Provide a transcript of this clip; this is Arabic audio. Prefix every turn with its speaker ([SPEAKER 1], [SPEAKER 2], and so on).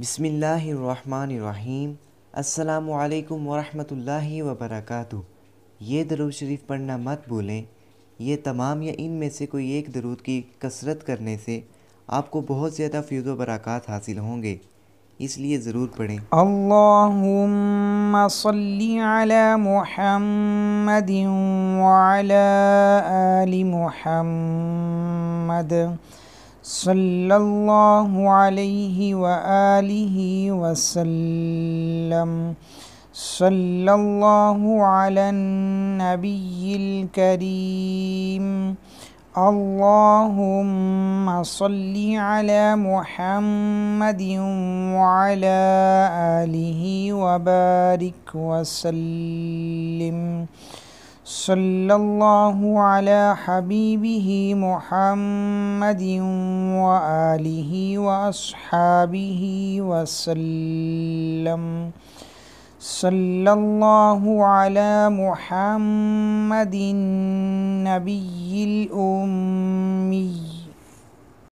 [SPEAKER 1] بسم اللہ الرحمن الرحیم السلام علیکم ورحمۃ اللہ وبرکاتہ یہ درود شریف پڑھنا مت بھولیں یہ تمام یا ان میں سے کوئی ایک درود کی کثرت کرنے سے آپ کو بہت زیادہ فیض و برکات حاصل ہوں گے اس لیے ضرور پڑھیں
[SPEAKER 2] اللہم صلی علی محمد محمد وعلی آل صلى الله عليه وآله وسلم صلى الله على النبي الكريم اللهم صل على محمد وعلى آله وبارك وسلم صلى الله على حبيبه محمد وآله وأصحابه وسلم صلى الله على محمد نبي الأمة